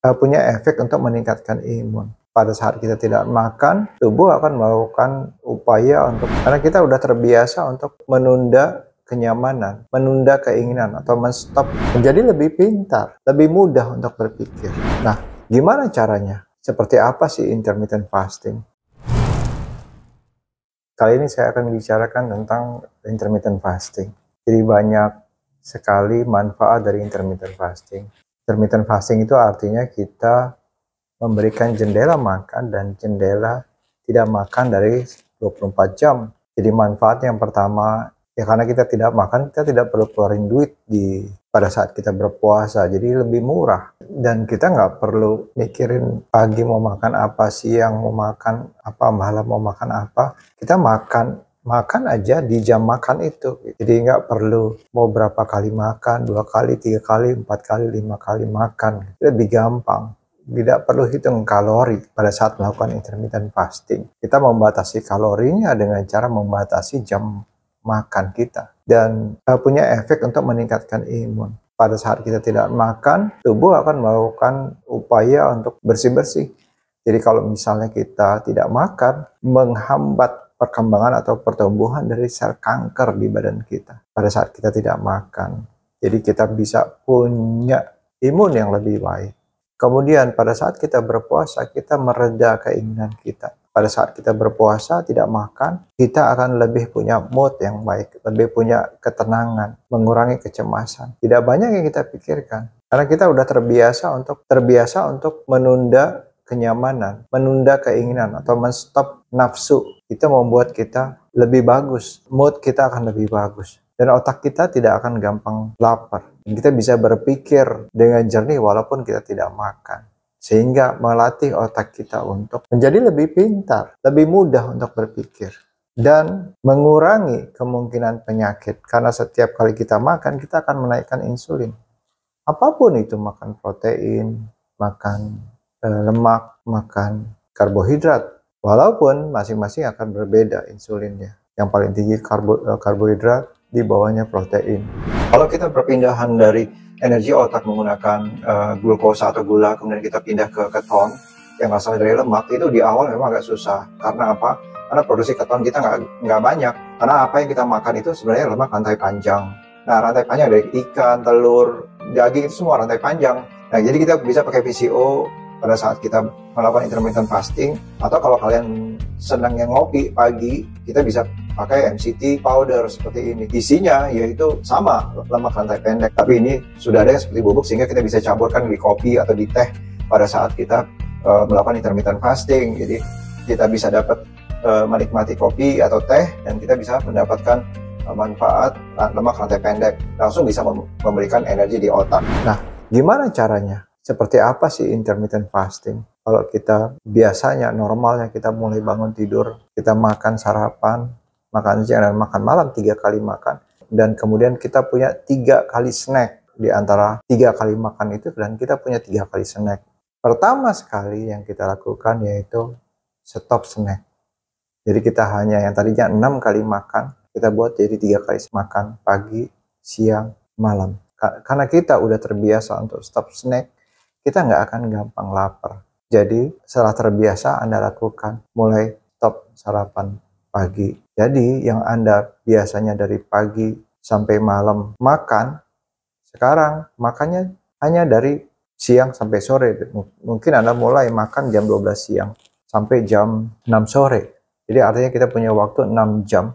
Eh, punya efek untuk meningkatkan imun. Pada saat kita tidak makan, tubuh akan melakukan upaya untuk karena kita sudah terbiasa untuk menunda kenyamanan, menunda keinginan atau menstop menjadi lebih pintar, lebih mudah untuk berpikir. Nah, gimana caranya? Seperti apa sih intermittent fasting? Kali ini saya akan bicarakan tentang intermittent fasting. Jadi banyak sekali manfaat dari intermittent fasting. Intermittent fasting itu artinya kita memberikan jendela makan dan jendela tidak makan dari 24 jam. Jadi manfaat yang pertama ya karena kita tidak makan kita tidak perlu keluarin duit di pada saat kita berpuasa jadi lebih murah dan kita nggak perlu mikirin pagi mau makan apa siang mau makan apa malam mau makan apa kita makan makan aja di jam makan itu. Jadi nggak perlu mau berapa kali makan, dua kali, tiga kali, empat kali, lima kali makan. Lebih gampang. Tidak perlu hitung kalori pada saat melakukan intermittent fasting. Kita membatasi kalorinya dengan cara membatasi jam makan kita. Dan eh, punya efek untuk meningkatkan imun pada saat kita tidak makan, tubuh akan melakukan upaya untuk bersih-bersih. Jadi kalau misalnya kita tidak makan, menghambat perkembangan atau pertumbuhan dari sel kanker di badan kita pada saat kita tidak makan. Jadi kita bisa punya imun yang lebih baik. Kemudian pada saat kita berpuasa, kita mereda keinginan kita. Pada saat kita berpuasa, tidak makan, kita akan lebih punya mood yang baik, lebih punya ketenangan, mengurangi kecemasan. Tidak banyak yang kita pikirkan. Karena kita sudah terbiasa untuk terbiasa untuk menunda kenyamanan, menunda keinginan atau menstop nafsu itu membuat kita lebih bagus, mood kita akan lebih bagus dan otak kita tidak akan gampang lapar. Kita bisa berpikir dengan jernih walaupun kita tidak makan. Sehingga melatih otak kita untuk menjadi lebih pintar, lebih mudah untuk berpikir dan mengurangi kemungkinan penyakit karena setiap kali kita makan kita akan menaikkan insulin. Apapun itu makan protein, makan Eh, lemak, makan karbohidrat. Walaupun masing-masing akan berbeda insulinnya. Yang paling tinggi karbo, eh, karbohidrat, di bawahnya protein. Kalau kita perpindahan dari energi otak menggunakan uh, glukosa atau gula, kemudian kita pindah ke keton yang asalnya dari lemak, itu di awal memang agak susah. Karena apa? Karena produksi keton kita nggak nggak banyak. Karena apa yang kita makan itu sebenarnya lemak rantai panjang. Nah, rantai panjang dari ikan, telur, daging itu semua rantai panjang. Nah, jadi kita bisa pakai VCO pada saat kita melakukan intermittent fasting atau kalau kalian senang yang ngopi pagi kita bisa pakai MCT powder seperti ini isinya yaitu sama lemak rantai pendek tapi ini sudah ada yang seperti bubuk sehingga kita bisa campurkan di kopi atau di teh pada saat kita uh, melakukan intermittent fasting jadi kita bisa dapat uh, menikmati kopi atau teh dan kita bisa mendapatkan uh, manfaat lemak rantai pendek langsung bisa memberikan energi di otak nah gimana caranya seperti apa sih intermittent fasting? Kalau kita biasanya normalnya kita mulai bangun tidur, kita makan sarapan, makan siang dan makan malam tiga kali makan, dan kemudian kita punya tiga kali snack di antara tiga kali makan itu dan kita punya tiga kali snack. Pertama sekali yang kita lakukan yaitu stop snack. Jadi kita hanya yang tadinya enam kali makan, kita buat jadi tiga kali makan pagi, siang, malam. Karena kita udah terbiasa untuk stop snack, kita nggak akan gampang lapar. Jadi setelah terbiasa Anda lakukan mulai top sarapan pagi. Jadi yang Anda biasanya dari pagi sampai malam makan, sekarang makannya hanya dari siang sampai sore. Mungkin Anda mulai makan jam 12 siang sampai jam 6 sore. Jadi artinya kita punya waktu 6 jam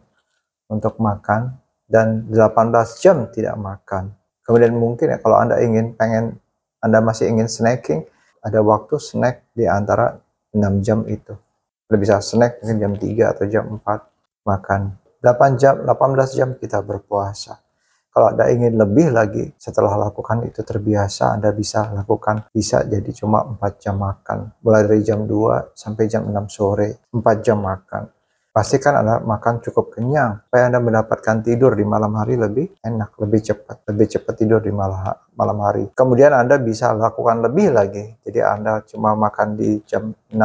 untuk makan dan 18 jam tidak makan. Kemudian mungkin ya kalau Anda ingin pengen anda masih ingin snacking, ada waktu snack di antara 6 jam itu. Anda bisa snack mungkin jam 3 atau jam 4 makan. 8 jam, 18 jam kita berpuasa. Kalau Anda ingin lebih lagi setelah lakukan itu terbiasa Anda bisa lakukan bisa jadi cuma 4 jam makan. Mulai dari jam 2 sampai jam 6 sore 4 jam makan. Pastikan Anda makan cukup kenyang supaya Anda mendapatkan tidur di malam hari lebih enak, lebih cepat, lebih cepat tidur di malam hari. Kemudian Anda bisa lakukan lebih lagi. Jadi Anda cuma makan di jam 6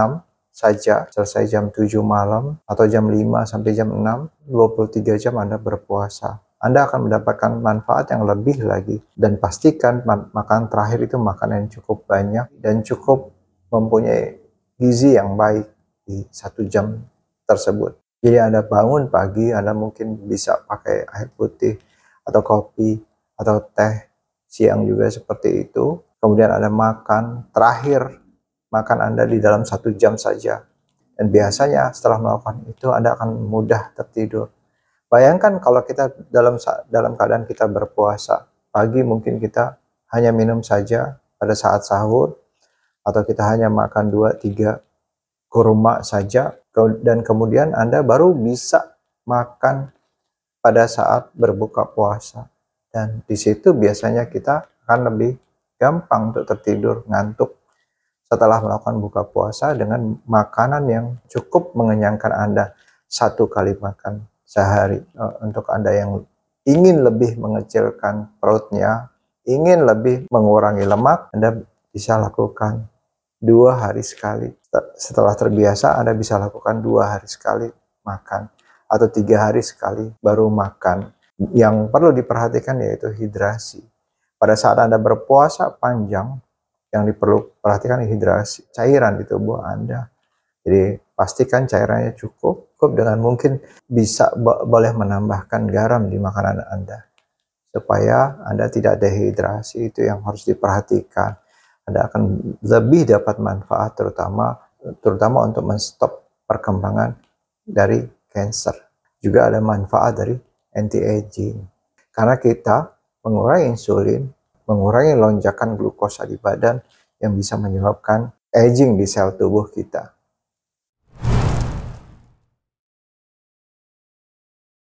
saja selesai jam 7 malam atau jam 5 sampai jam 6 23 jam Anda berpuasa anda akan mendapatkan manfaat yang lebih lagi dan pastikan makan terakhir itu makanan yang cukup banyak dan cukup mempunyai gizi yang baik di satu jam tersebut. Jadi Anda bangun pagi, Anda mungkin bisa pakai air putih atau kopi atau teh siang juga seperti itu. Kemudian Anda makan, terakhir makan Anda di dalam satu jam saja. Dan biasanya setelah melakukan itu Anda akan mudah tertidur. Bayangkan kalau kita dalam dalam keadaan kita berpuasa, pagi mungkin kita hanya minum saja pada saat sahur atau kita hanya makan dua tiga kurma saja dan kemudian Anda baru bisa makan pada saat berbuka puasa. Dan di situ biasanya kita akan lebih gampang untuk tertidur ngantuk setelah melakukan buka puasa dengan makanan yang cukup mengenyangkan Anda satu kali makan sehari. E, untuk Anda yang ingin lebih mengecilkan perutnya, ingin lebih mengurangi lemak, Anda bisa lakukan dua hari sekali. Setelah terbiasa, Anda bisa lakukan dua hari sekali makan atau tiga hari sekali baru makan. Yang perlu diperhatikan yaitu hidrasi. Pada saat Anda berpuasa panjang, yang diperlu perhatikan hidrasi, cairan di tubuh Anda. Jadi pastikan cairannya cukup, cukup dengan mungkin bisa boleh menambahkan garam di makanan Anda supaya Anda tidak dehidrasi itu yang harus diperhatikan. Anda akan lebih dapat manfaat terutama terutama untuk menstop perkembangan dari cancer. Juga ada manfaat dari anti-aging. Karena kita mengurangi insulin, mengurangi lonjakan glukosa di badan yang bisa menyebabkan aging di sel tubuh kita.